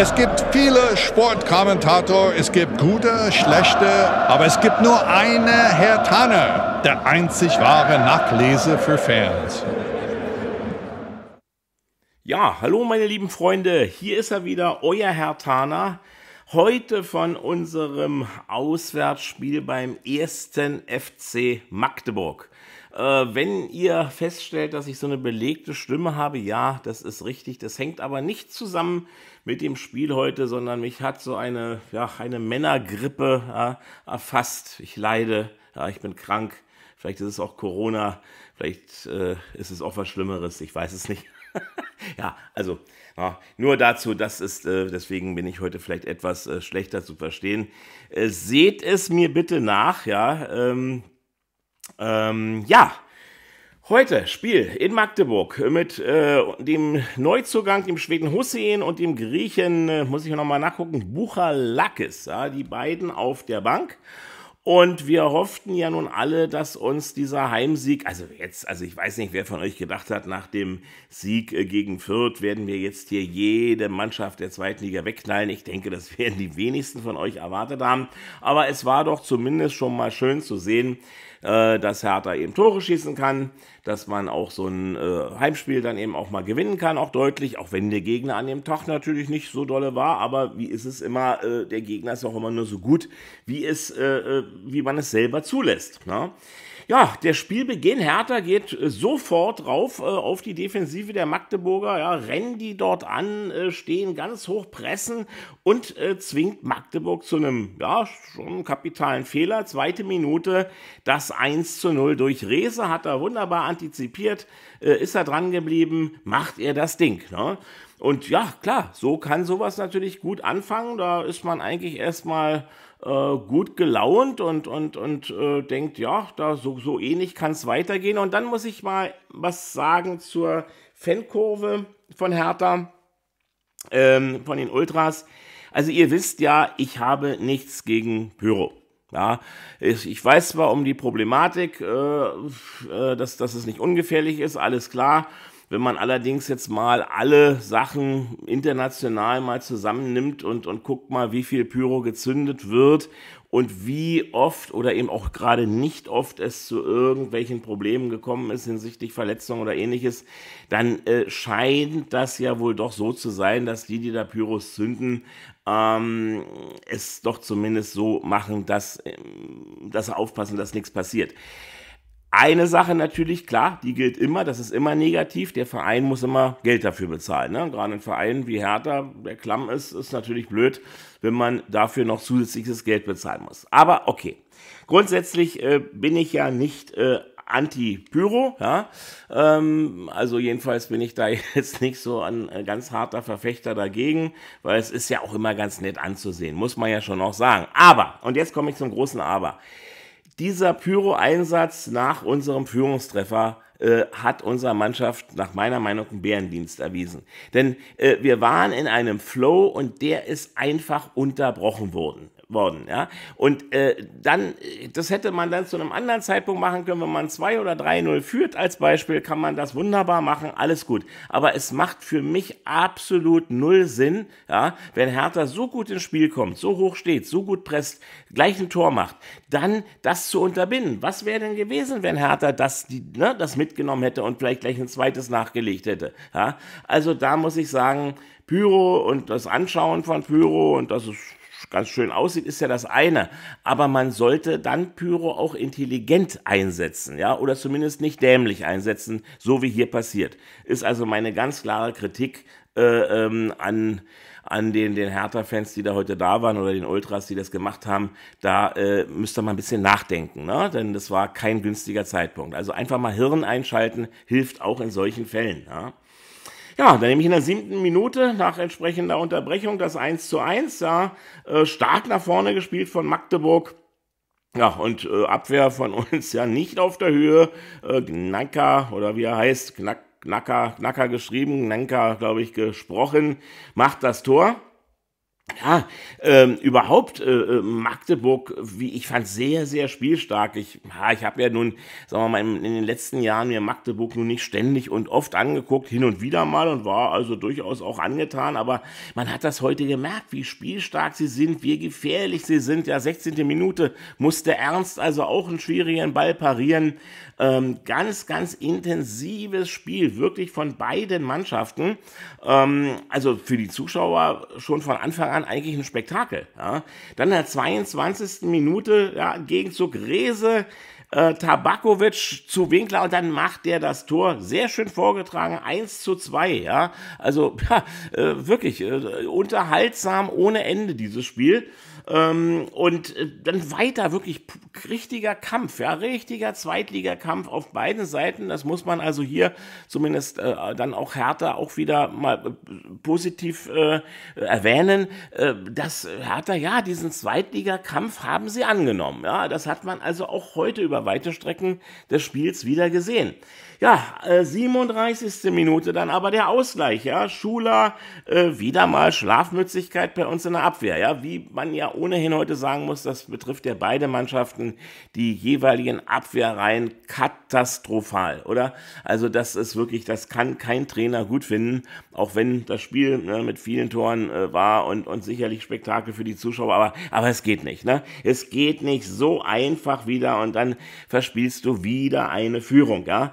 Es gibt viele Sportkommentatoren, es gibt gute, schlechte, aber es gibt nur eine Herr Tanner, der einzig wahre Nachlese für Fans. Ja, hallo meine lieben Freunde, hier ist er wieder, euer Herr Taner. Heute von unserem Auswärtsspiel beim ersten FC Magdeburg. Äh, wenn ihr feststellt, dass ich so eine belegte Stimme habe, ja, das ist richtig. Das hängt aber nicht zusammen mit dem Spiel heute, sondern mich hat so eine, ja, eine Männergrippe äh, erfasst. Ich leide, ja, ich bin krank. Vielleicht ist es auch Corona, vielleicht äh, ist es auch was Schlimmeres, ich weiß es nicht. ja, also ja, nur dazu, das ist, äh, deswegen bin ich heute vielleicht etwas äh, schlechter zu verstehen. Äh, seht es mir bitte nach, ja. Ähm, ähm, ja, heute Spiel in Magdeburg mit äh, dem Neuzugang, dem Schweden Hussein und dem Griechen, äh, muss ich nochmal nachgucken, Buchalakis, ja, die beiden auf der Bank. Und wir hofften ja nun alle, dass uns dieser Heimsieg, also jetzt, also ich weiß nicht, wer von euch gedacht hat, nach dem Sieg äh, gegen Fürth werden wir jetzt hier jede Mannschaft der zweiten Liga wegknallen. Ich denke, das werden die wenigsten von euch erwartet haben. Aber es war doch zumindest schon mal schön zu sehen, äh, dass Hertha eben Tore schießen kann, dass man auch so ein äh, Heimspiel dann eben auch mal gewinnen kann, auch deutlich, auch wenn der Gegner an dem Tag natürlich nicht so dolle war, aber wie ist es immer, äh, der Gegner ist auch immer nur so gut, wie es, äh, äh, wie man es selber zulässt. Ne? Ja, der Spielbeginn. Hertha geht äh, sofort rauf äh, auf die Defensive der Magdeburger. Ja, rennen die dort an, äh, stehen ganz hoch, pressen und äh, zwingt Magdeburg zu einem, ja, schon kapitalen Fehler. Zweite Minute, das 1 zu 0 durch Rese. Hat er wunderbar antizipiert, äh, ist er dran geblieben, macht er das Ding. Ne? Und ja, klar, so kann sowas natürlich gut anfangen. Da ist man eigentlich erstmal äh, gut gelaunt und, und, und äh, denkt, ja, da so, so ähnlich kann es weitergehen. Und dann muss ich mal was sagen zur Fankurve von Hertha, ähm, von den Ultras. Also ihr wisst ja, ich habe nichts gegen Pyro. Ja, ich, ich weiß zwar um die Problematik, äh, äh dass, dass es nicht ungefährlich ist, alles klar. Wenn man allerdings jetzt mal alle Sachen international mal zusammennimmt und, und guckt mal, wie viel Pyro gezündet wird und wie oft oder eben auch gerade nicht oft es zu irgendwelchen Problemen gekommen ist hinsichtlich Verletzungen oder ähnliches, dann äh, scheint das ja wohl doch so zu sein, dass die, die da Pyros zünden, ähm, es doch zumindest so machen, dass, ähm, dass sie aufpassen, dass nichts passiert. Eine Sache natürlich, klar, die gilt immer, das ist immer negativ. Der Verein muss immer Geld dafür bezahlen. Ne? Gerade ein Verein wie Hertha, der klamm ist, ist natürlich blöd, wenn man dafür noch zusätzliches Geld bezahlen muss. Aber okay. Grundsätzlich äh, bin ich ja nicht äh, Anti-Pyro, ja. Ähm, also jedenfalls bin ich da jetzt nicht so ein äh, ganz harter Verfechter dagegen, weil es ist ja auch immer ganz nett anzusehen, muss man ja schon auch sagen. Aber, und jetzt komme ich zum großen Aber dieser Pyro-Einsatz nach unserem Führungstreffer äh, hat unserer Mannschaft nach meiner Meinung einen Bärendienst erwiesen. Denn äh, wir waren in einem Flow und der ist einfach unterbrochen worden worden. Ja? Und äh, dann, äh, das hätte man dann zu einem anderen Zeitpunkt machen können, wenn man 2 oder 3-0 führt als Beispiel, kann man das wunderbar machen, alles gut. Aber es macht für mich absolut null Sinn, ja? wenn Hertha so gut ins Spiel kommt, so hoch steht, so gut presst, gleich ein Tor macht, dann das zu unterbinden. Was wäre denn gewesen, wenn Hertha das, die, ne, das mitgenommen hätte und vielleicht gleich ein zweites nachgelegt hätte? Ja? Also da muss ich sagen, Pyro und das Anschauen von Pyro und das ist ganz schön aussieht, ist ja das eine. Aber man sollte dann Pyro auch intelligent einsetzen, ja, oder zumindest nicht dämlich einsetzen, so wie hier passiert. Ist also meine ganz klare Kritik äh, ähm, an an den, den Hertha-Fans, die da heute da waren oder den Ultras, die das gemacht haben, da äh, müsst ihr mal ein bisschen nachdenken, ne? denn das war kein günstiger Zeitpunkt. Also einfach mal Hirn einschalten hilft auch in solchen Fällen. Ja? Ja, dann nämlich in der siebten Minute nach entsprechender Unterbrechung das 1 zu 1, ja, äh, stark nach vorne gespielt von Magdeburg. Ja, und äh, Abwehr von uns ja nicht auf der Höhe. Äh, Knacker, oder wie er heißt, Knack, Knacker, Knacker geschrieben, Knacker, glaube ich, gesprochen, macht das Tor ja, ähm, überhaupt äh, äh, Magdeburg, wie ich fand, sehr, sehr spielstark. Ich, ja, ich habe ja nun, sagen wir mal, in, den letzten Jahren mir Magdeburg nun nicht ständig und oft angeguckt, hin und wieder mal und war also durchaus auch angetan, aber man hat das heute gemerkt, wie spielstark sie sind, wie gefährlich sie sind. Ja, 16. Minute musste Ernst also auch einen schwierigen Ball parieren. Ähm, ganz, ganz intensives Spiel, wirklich von beiden Mannschaften. Ähm, also für die Zuschauer schon von Anfang an Jahren eigentlich ein Spektakel. Ja. Dann in der 22. Minute ja, Gegenzug Rese, äh, Tabakovic zu Winkler und dann macht der das Tor sehr schön vorgetragen, 1 zu 2. Ja. Also ja, äh, wirklich äh, unterhaltsam ohne Ende dieses Spiel. Ähm, und äh, dann weiter, wirklich richtiger Kampf, ja, richtiger Zweitligakampf auf beiden Seiten. Das muss man also hier zumindest äh, dann auch Hertha auch wieder mal äh, positiv äh, erwähnen, äh, dass Hertha, ja, diesen Zweitligakampf haben sie angenommen. Ja, das hat man also auch heute über weite Strecken des Spiels wieder gesehen. Ja, 37. Äh, Minute dann aber der Ausgleich, ja. Schuler, äh, wieder mal Schlafmützigkeit bei uns in der Abwehr, ja. Wie man ja ohnehin heute sagen muss, das betrifft ja beide Mannschaften, die jeweiligen Abwehrreihen katastrophal, oder? Also das ist wirklich, das kann kein Trainer gut finden, auch wenn das Spiel ne, mit vielen Toren äh, war und, und sicherlich Spektakel für die Zuschauer, aber, aber es geht nicht, ne? Es geht nicht so einfach wieder und dann verspielst du wieder eine Führung, ja.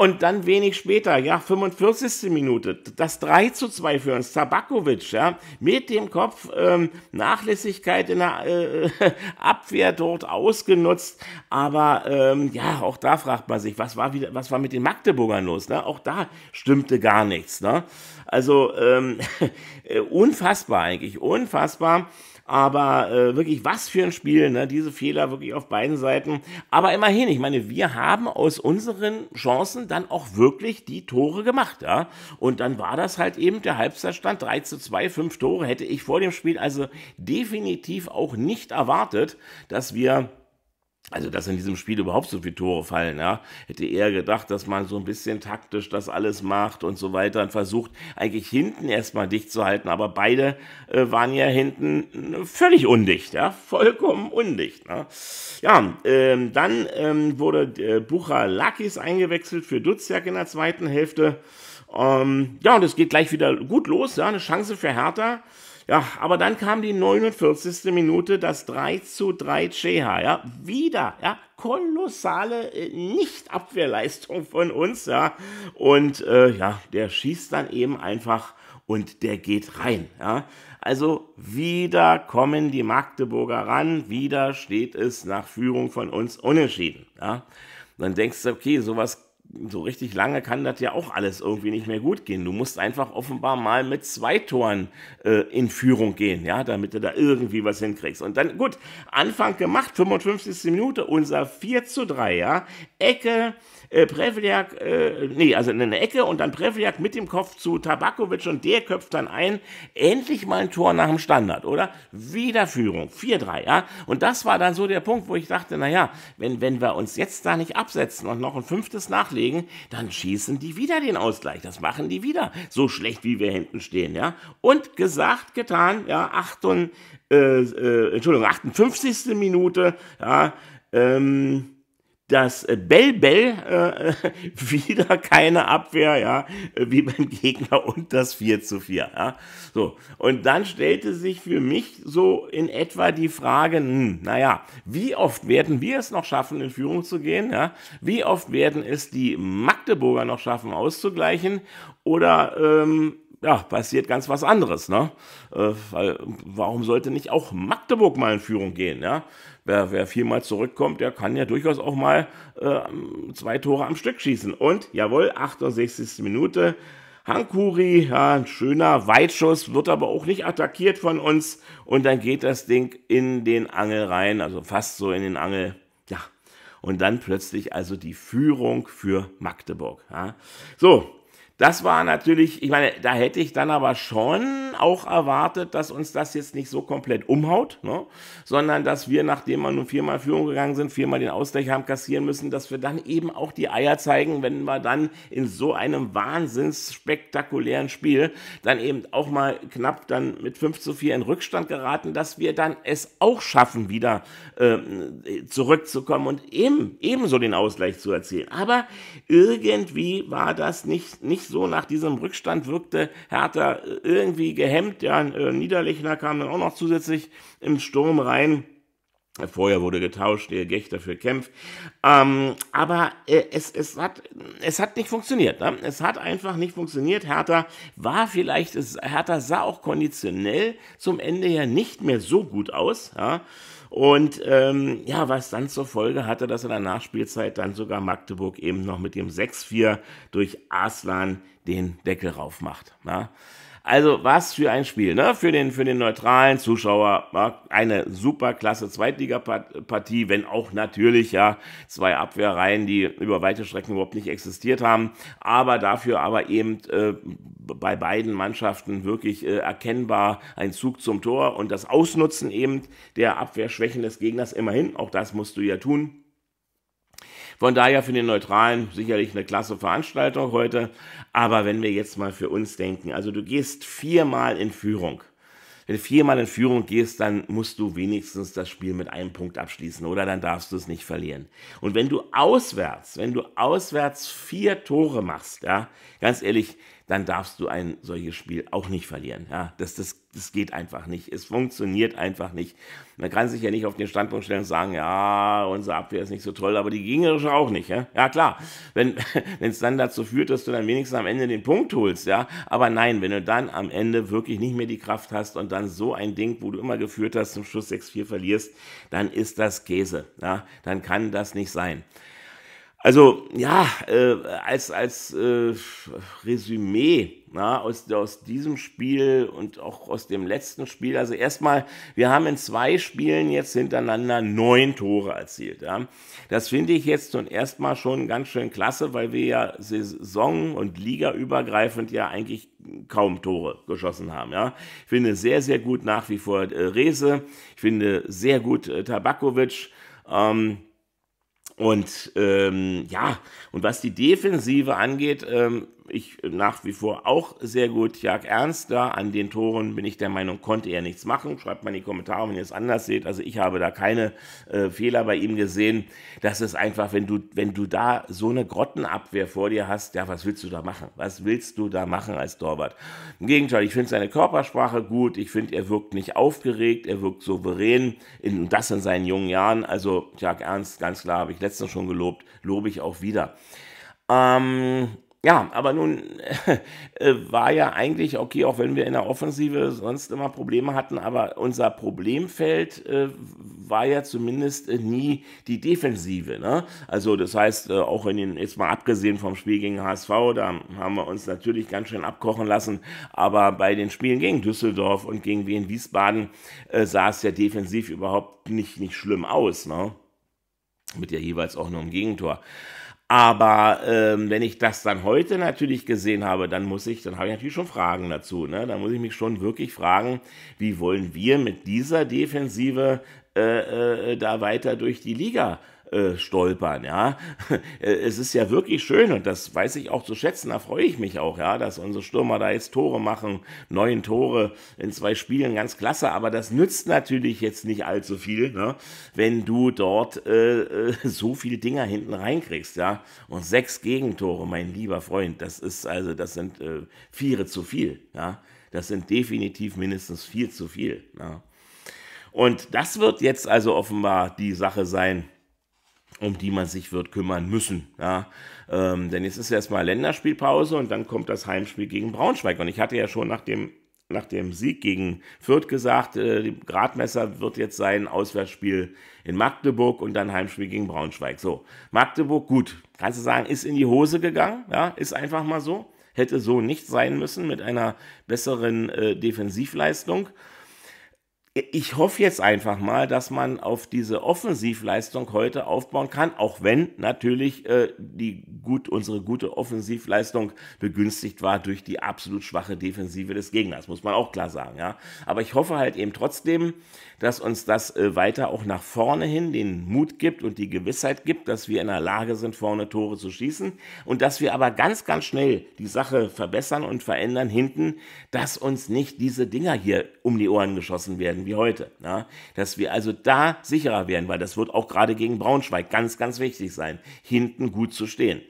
Und dann wenig später, ja, 45. Minute, das 3 zu 2 für uns, Tabakovic, ja, mit dem Kopf, ähm, Nachlässigkeit in der äh, Abwehr dort ausgenutzt. Aber ähm, ja, auch da fragt man sich, was war, wieder, was war mit den Magdeburgern los? Ne? Auch da stimmte gar nichts. Ne? Also ähm, äh, unfassbar eigentlich, unfassbar. Aber äh, wirklich, was für ein Spiel, ne? diese Fehler wirklich auf beiden Seiten. Aber immerhin, ich meine, wir haben aus unseren Chancen dann auch wirklich die Tore gemacht. Ja? Und dann war das halt eben der Halbzeitstand 3 zu 2, 5 Tore hätte ich vor dem Spiel also definitiv auch nicht erwartet, dass wir also, dass in diesem Spiel überhaupt so viele Tore fallen, ja. Hätte eher gedacht, dass man so ein bisschen taktisch das alles macht und so weiter und versucht, eigentlich hinten erstmal dicht zu halten. Aber beide äh, waren ja hinten äh, völlig undicht, ja. Vollkommen undicht, ne? Ja, ähm, dann ähm, wurde äh, Bucher Lakis eingewechselt für Dutzjak in der zweiten Hälfte. Ähm, ja, und es geht gleich wieder gut los, ja. Eine Chance für Hertha. Ja, aber dann kam die 49. Minute, das 3 zu 3 Ceha, ja, wieder, ja, kolossale äh, Nicht-Abwehrleistung von uns, ja, und äh, ja, der schießt dann eben einfach und der geht rein, ja. Also wieder kommen die Magdeburger ran, wieder steht es nach Führung von uns unentschieden, ja. Dann denkst du, okay, sowas so richtig lange kann das ja auch alles irgendwie nicht mehr gut gehen. Du musst einfach offenbar mal mit zwei Toren äh, in Führung gehen, ja, damit du da irgendwie was hinkriegst. Und dann, gut, Anfang gemacht, 55. Minute, unser 4 zu 3, ja. Ecke, äh, Prevliak, äh, nee, also in eine Ecke und dann Prevliak mit dem Kopf zu Tabakovic und der köpft dann ein. Endlich mal ein Tor nach dem Standard, oder? Wiederführung, 4-3, ja. Und das war dann so der Punkt, wo ich dachte, naja, wenn, wenn wir uns jetzt da nicht absetzen und noch ein fünftes nachlegen, dann schießen die wieder den Ausgleich. Das machen die wieder. So schlecht, wie wir hinten stehen, ja. Und gesagt, getan, ja, 58, äh, äh, Entschuldigung, 58. Minute, ja, ähm, dass äh, Bell Bell äh, wieder keine Abwehr, ja, wie beim Gegner und das 4 zu 4. Ja. So, und dann stellte sich für mich so in etwa die Frage, hm, naja, wie oft werden wir es noch schaffen, in Führung zu gehen? Ja? Wie oft werden es die Magdeburger noch schaffen, auszugleichen? Oder ähm, ja, passiert ganz was anderes, ne? Äh, weil, warum sollte nicht auch Magdeburg mal in Führung gehen, ja? Wer, wer viermal zurückkommt, der kann ja durchaus auch mal äh, zwei Tore am Stück schießen. Und, jawohl, 68. Minute, Hankuri, ja, ein schöner Weitschuss, wird aber auch nicht attackiert von uns. Und dann geht das Ding in den Angel rein, also fast so in den Angel, ja. Und dann plötzlich also die Führung für Magdeburg. Ja. So, das war natürlich, ich meine, da hätte ich dann aber schon auch erwartet, dass uns das jetzt nicht so komplett umhaut, ne? sondern dass wir, nachdem wir nun viermal Führung gegangen sind, viermal den Ausgleich haben kassieren müssen, dass wir dann eben auch die Eier zeigen, wenn wir dann in so einem wahnsinns spektakulären Spiel dann eben auch mal knapp dann mit 5 zu 4 in Rückstand geraten, dass wir dann es auch schaffen, wieder äh, zurückzukommen und eben, ebenso den Ausgleich zu erzielen. Aber irgendwie war das nicht, nicht so nach diesem Rückstand wirkte Hertha äh, irgendwie gehemmt. Ja, äh, Niederlechner kam dann auch noch zusätzlich im Sturm rein. Vorher wurde getauscht, der Gechter für Kempf. Ähm, aber äh, es, es, hat, es hat nicht funktioniert. Ne? Es hat einfach nicht funktioniert. Hertha war vielleicht, Hertha sah auch konditionell zum Ende her nicht mehr so gut aus. Ja? Und ähm, ja, was dann zur Folge hatte, dass in der Nachspielzeit dann sogar Magdeburg eben noch mit dem 6-4 durch Aslan den Deckel raufmacht. Na? Also was für ein Spiel, ne? Für den, für den neutralen Zuschauer war eine super klasse Zweitligapartie, wenn auch natürlich ja zwei Abwehrreihen, die über weite Strecken überhaupt nicht existiert haben, aber dafür aber eben äh, bei beiden Mannschaften wirklich äh, erkennbar ein Zug zum Tor und das Ausnutzen eben der Abwehrschwächen des Gegners immerhin, auch das musst du ja tun von daher für den Neutralen sicherlich eine klasse Veranstaltung heute. Aber wenn wir jetzt mal für uns denken, also du gehst viermal in Führung. Wenn du viermal in Führung gehst, dann musst du wenigstens das Spiel mit einem Punkt abschließen oder dann darfst du es nicht verlieren. Und wenn du auswärts, wenn du auswärts vier Tore machst, ja, ganz ehrlich, dann darfst du ein solches Spiel auch nicht verlieren. Ja, das, das, das geht einfach nicht. Es funktioniert einfach nicht. Man kann sich ja nicht auf den Standpunkt stellen und sagen, ja, unsere Abwehr ist nicht so toll, aber die gegnerische auch nicht. Ja, ja klar, wenn es dann dazu führt, dass du dann wenigstens am Ende den Punkt holst, ja, aber nein, wenn du dann am Ende wirklich nicht mehr die Kraft hast und dann so ein Ding, wo du immer geführt hast, zum Schluss 6-4 verlierst, dann ist das Käse. Ja, dann kann das nicht sein. Also ja, äh, als, als äh, Resümee na, aus, aus diesem Spiel und auch aus dem letzten Spiel. Also erstmal, wir haben in zwei Spielen jetzt hintereinander neun Tore erzielt. Ja. Das finde ich jetzt zum ersten Mal schon ganz schön klasse, weil wir ja saison- und ligaübergreifend ja eigentlich kaum Tore geschossen haben. Ja. Ich finde sehr, sehr gut nach wie vor äh, Rese. Ich finde sehr gut äh, Tabakovic. Ähm, und ähm, ja, und was die Defensive angeht, ähm, ich nach wie vor auch sehr gut. Jag da an den Toren bin ich der Meinung, konnte er nichts machen. Schreibt mal in die Kommentare, wenn ihr es anders seht. Also ich habe da keine äh, Fehler bei ihm gesehen. Das ist einfach, wenn du, wenn du da so eine Grottenabwehr vor dir hast, ja, was willst du da machen? Was willst du da machen als Torwart? Im Gegenteil, ich finde seine Körpersprache gut. Ich finde, er wirkt nicht aufgeregt, er wirkt souverän. In, und das in seinen jungen Jahren. Also Jag Ernst, ganz klar, habe ich letztens schon gelobt, lobe ich auch wieder. Ähm, ja, aber nun äh, war ja eigentlich, okay, auch wenn wir in der Offensive sonst immer Probleme hatten, aber unser Problemfeld äh, war ja zumindest äh, nie die Defensive. Ne? Also das heißt, äh, auch in den, jetzt mal abgesehen vom Spiel gegen HSV, da haben wir uns natürlich ganz schön abkochen lassen, aber bei den Spielen gegen Düsseldorf und gegen Wien Wiesbaden äh, sah es ja defensiv überhaupt nicht, nicht schlimm aus. Ne? Mit ja jeweils auch nur einem Gegentor. Aber ähm, wenn ich das dann heute natürlich gesehen habe, dann muss ich, dann habe ich natürlich schon Fragen dazu. Ne? Da muss ich mich schon wirklich fragen, wie wollen wir mit dieser Defensive äh, äh, da weiter durch die Liga äh, stolpern, ja. Äh, es ist ja wirklich schön und das weiß ich auch zu schätzen, da freue ich mich auch, ja, dass unsere Stürmer da jetzt Tore machen, neun Tore in zwei Spielen, ganz klasse, aber das nützt natürlich jetzt nicht allzu viel, ne, wenn du dort äh, äh so viele Dinger hinten reinkriegst, ja. Und sechs Gegentore, mein lieber Freund, das ist also, das sind äh, vier zu viel, ja. Das sind definitiv mindestens vier zu viel, ja. Und das wird jetzt also offenbar die Sache sein, um die man sich wird kümmern müssen. Ja. Ähm, denn jetzt ist erstmal Länderspielpause und dann kommt das Heimspiel gegen Braunschweig. Und ich hatte ja schon nach dem, nach dem Sieg gegen Fürth gesagt, äh, Gradmesser wird jetzt sein Auswärtsspiel in Magdeburg und dann Heimspiel gegen Braunschweig. So, Magdeburg, gut, kannst du sagen, ist in die Hose gegangen, ja, ist einfach mal so. Hätte so nicht sein müssen mit einer besseren äh, Defensivleistung ich hoffe jetzt einfach mal, dass man auf diese Offensivleistung heute aufbauen kann, auch wenn natürlich äh, die gut unsere gute Offensivleistung begünstigt war durch die absolut schwache Defensive des Gegners, muss man auch klar sagen, ja. Aber ich hoffe halt eben trotzdem, dass uns das äh, weiter auch nach vorne hin den Mut gibt und die Gewissheit gibt, dass wir in der Lage sind, vorne Tore zu schießen und dass wir aber ganz, ganz schnell die Sache verbessern und verändern hinten, dass uns nicht diese Dinger hier um die Ohren geschossen werden wie heute, ja. Dass wir also da sicherer werden, weil das wird auch gerade gegen Braunschweig ganz, ganz wichtig sein, hinten gut zu stehen.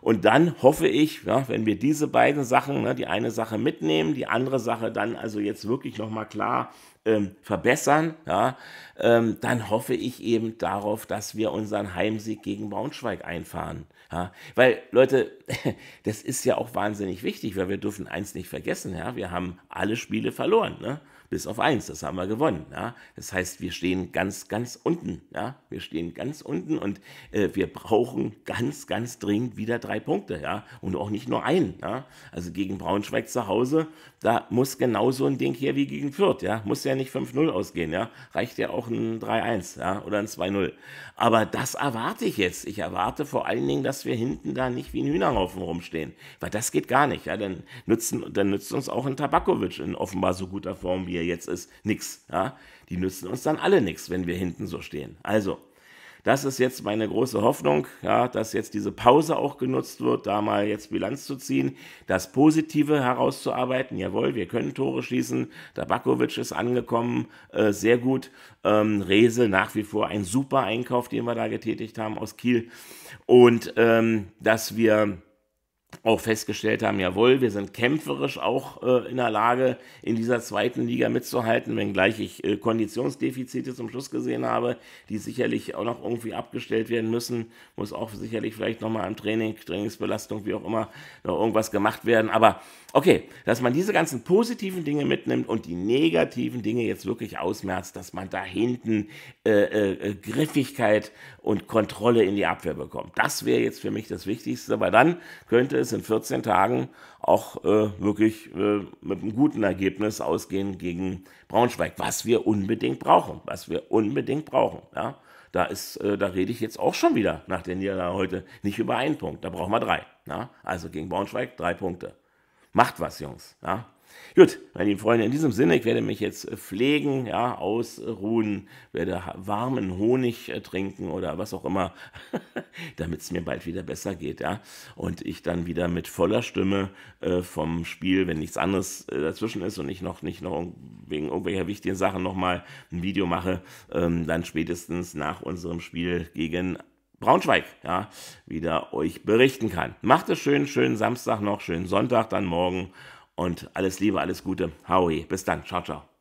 Und dann hoffe ich, ja, wenn wir diese beiden Sachen, ne, die eine Sache mitnehmen, die andere Sache dann also jetzt wirklich nochmal klar ähm, verbessern, ja, ähm, dann hoffe ich eben darauf, dass wir unseren Heimsieg gegen Braunschweig einfahren. Ja. Weil, Leute, das ist ja auch wahnsinnig wichtig, weil wir dürfen eins nicht vergessen, ja, wir haben alle Spiele verloren. Ne? bis auf eins. Das haben wir gewonnen. Ja? Das heißt, wir stehen ganz, ganz unten. Ja? Wir stehen ganz unten und äh, wir brauchen ganz, ganz dringend wieder drei Punkte. Ja? Und auch nicht nur einen. Ja? Also gegen Braunschweig zu Hause, da muss genauso ein Ding her wie gegen Fürth. Ja? Muss ja nicht 5-0 ausgehen. Ja? Reicht ja auch ein 3-1 ja? oder ein 2-0. Aber das erwarte ich jetzt. Ich erwarte vor allen Dingen, dass wir hinten da nicht wie ein Hühnerhaufen rumstehen. Weil das geht gar nicht. Ja? Dann, nützen, dann nützt uns auch ein Tabakovic in offenbar so guter Form wie hier jetzt ist, nichts. Ja? Die nützen uns dann alle nichts, wenn wir hinten so stehen. Also, das ist jetzt meine große Hoffnung, ja, dass jetzt diese Pause auch genutzt wird, da mal jetzt Bilanz zu ziehen, das Positive herauszuarbeiten. Jawohl, wir können Tore schließen. Tabakovic ist angekommen, äh, sehr gut. Ähm, Rese nach wie vor ein super Einkauf, den wir da getätigt haben aus Kiel. Und ähm, dass wir auch festgestellt haben, jawohl, wir sind kämpferisch auch äh, in der Lage, in dieser zweiten Liga mitzuhalten, wenngleich ich äh, Konditionsdefizite zum Schluss gesehen habe, die sicherlich auch noch irgendwie abgestellt werden müssen, muss auch sicherlich vielleicht nochmal am Training, Trainingsbelastung, wie auch immer, noch irgendwas gemacht werden, aber Okay, dass man diese ganzen positiven Dinge mitnimmt und die negativen Dinge jetzt wirklich ausmerzt, dass man da hinten äh, äh, Griffigkeit und Kontrolle in die Abwehr bekommt. Das wäre jetzt für mich das Wichtigste, weil dann könnte es in 14 Tagen auch äh, wirklich äh, mit einem guten Ergebnis ausgehen gegen Braunschweig, was wir unbedingt brauchen, was wir unbedingt brauchen. Ja? Da, ist, äh, da rede ich jetzt auch schon wieder nach der Niederlage heute nicht über einen Punkt, da brauchen wir drei. Ja? Also gegen Braunschweig drei Punkte. Macht was, Jungs. Ja? Gut, meine lieben Freunde, in diesem Sinne, ich werde mich jetzt äh, pflegen, ja, ausruhen, werde warmen Honig äh, trinken oder was auch immer, damit es mir bald wieder besser geht, ja. Und ich dann wieder mit voller Stimme äh, vom Spiel, wenn nichts anderes äh, dazwischen ist und ich noch nicht noch wegen irgendwelcher wichtigen Sachen nochmal ein Video mache, ähm, dann spätestens nach unserem Spiel gegen Braunschweig ja, wieder euch berichten kann. Macht es schön, schönen Samstag noch, schönen Sonntag, dann morgen und alles Liebe, alles Gute. Howie, bis dann, ciao, ciao.